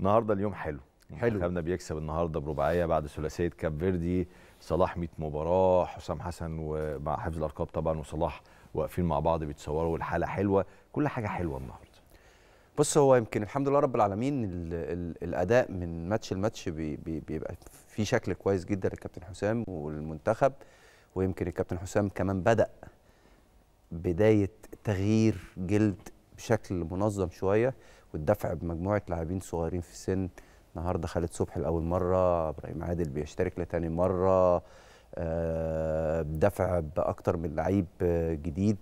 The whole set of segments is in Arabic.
النهارده اليوم حلو يعني حلو منتخبنا بيكسب النهارده برباعيه بعد ثلاثيه كاب فيردي صلاح 100 مباراه حسام حسن ومع حفظ الارقام طبعا وصلاح واقفين مع بعض بيتصوروا والحاله حلوه كل حاجه حلوه النهارده بص هو يمكن الحمد لله رب العالمين الـ الـ الاداء من ماتش لماتش بي بي بيبقى في شكل كويس جدا للكابتن حسام والمنتخب ويمكن الكابتن حسام كمان بدا بدايه تغيير جلد بشكل منظم شويه والدفع بمجموعه لاعبين صغيرين في السن النهارده خالد صبحي لاول مره ابراهيم عادل بيشترك لتاني مره آه، دفع باكتر من لعيب آه، جديد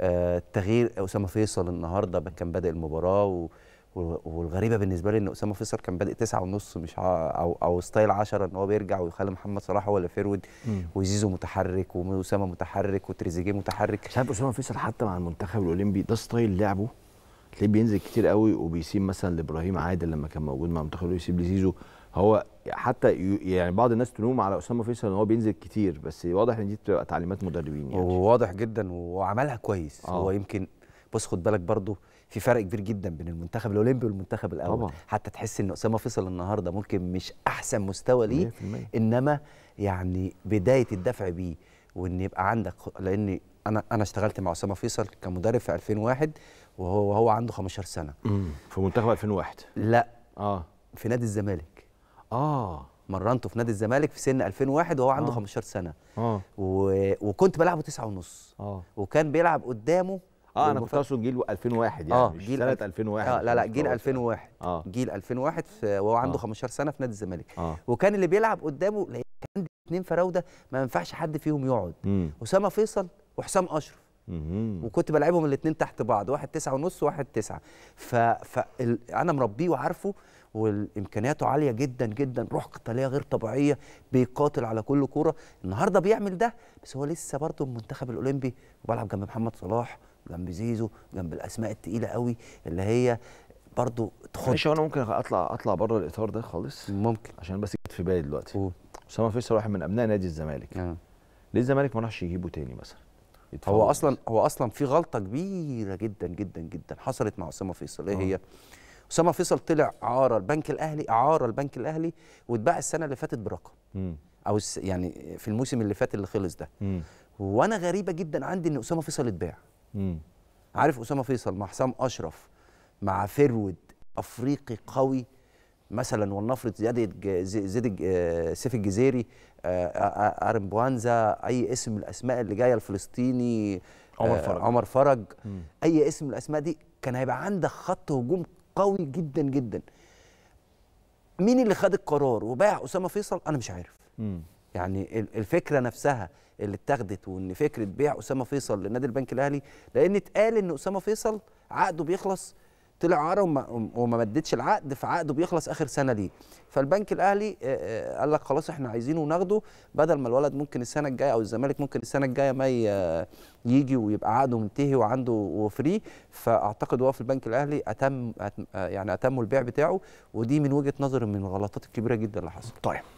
التغيير آه، اسامه فيصل النهارده كان بادئ المباراه والغريبه بالنسبه لي ان اسامه فيصل كان بادئ تسعة ونص مش او او ستايل 10 ان هو بيرجع ويخلي محمد صلاح ولا فيرود وزيزو متحرك واسامه متحرك وتريزيجيه متحرك مش عارف اسامه فيصل حتى مع المنتخب الاولمبي ده ستايل لعبه تلاقيه بينزل كتير قوي وبيسيب مثلا لابراهيم عادل لما كان موجود مع المنتخب ويسيب لزيزو هو حتى يعني بعض الناس تلوم على اسامه فيصل ان هو بينزل كتير بس واضح ان دي بتبقى تعليمات مدربين يعني واضح جدا وعملها كويس آه. هو يمكن بص خد بالك برضه في فرق كبير جدا بين المنتخب الاولمبي والمنتخب الاول طبعا. حتى تحس ان اسامه فيصل النهارده ممكن مش احسن مستوى ليه انما يعني بدايه الدفع بيه وان يبقى عندك لان انا انا اشتغلت مع اسامه فيصل كمدرب في 2001 وهو وهو عنده 15 سنه امم في منتخب 2001 لا اه في نادي الزمالك اه مرنته في نادي الزمالك في سن 2001 وهو عنده آه. 15 سنه اه و... وكنت بلعبه 9 ونص اه وكان بيلعب قدامه اه انا كنت اقصد جيل 2001 آه، يعني آه مش جيل سنه 2001 آه لا لا يعني، جيل 2001 آه جيل 2001 وهو عنده آه 15 سنه في نادي الزمالك آه وكان اللي بيلعب قدامه كان عندي اثنين فراوده ما ينفعش حد فيهم يقعد اسامه فيصل وحسام اشرف وكنت بلعبهم الاثنين تحت بعض واحد تسعة ونص وواحد تسعة ف... فأنا مربيه وعارفه والامكانياته عاليه جدا جدا روح قتاليه غير طبيعيه بيقاتل على كل كوره النهارده بيعمل ده بس هو لسه برضه المنتخب الاولمبي وبلعب جنب محمد صلاح جنب زيزو جنب الاسماء الثقيله قوي اللي هي برضو تخد معلش انا ممكن اطلع اطلع بره الاطار ده خالص ممكن عشان بس جت في بالي دلوقتي اسامه فيصل واحد من ابناء نادي الزمالك آه. ليه الزمالك ما راحش يجيبه تاني مثلا هو اصلا هو اصلا في غلطه كبيره جدا جدا جدا حصلت مع اسامه فيصل ايه آه. هي اسامه فيصل طلع اعاره البنك الاهلي اعاره البنك الاهلي واتباع السنه اللي فاتت برقم او يعني في الموسم اللي فات اللي خلص ده م. وانا غريبه جدا عندي ان اسامه فيصل اتباع عارف اسامه فيصل مع حسام اشرف مع فرود افريقي قوي مثلا ولنفرض زياد زيد آه، سيف الجزيري آه، آه، ارمبوانزا اي اسم من الاسماء اللي جايه الفلسطيني عمر فرج عمر فرج مم. اي اسم من الاسماء دي كان هيبقى عندك خط هجوم قوي جدا جدا مين اللي خد القرار وباع اسامه فيصل انا مش عارف مم. يعني الفكره نفسها اللي اتاخدت وان فكره بيع اسامه فيصل لنادي البنك الاهلي لان اتقال ان اسامه فيصل عقده بيخلص طلع عاره وما, وما مدتش العقد فعقده بيخلص اخر سنه ليه فالبنك الاهلي قال لك خلاص احنا عايزينه وناخده بدل ما الولد ممكن السنه الجايه او الزمالك ممكن السنه الجايه ما يجي ويبقى عقده منتهي وعنده وفري فاعتقد وقف البنك الاهلي اتم يعني اتموا البيع بتاعه ودي من وجهه نظري من الغلطات الكبيره جدا اللي حصلت طيب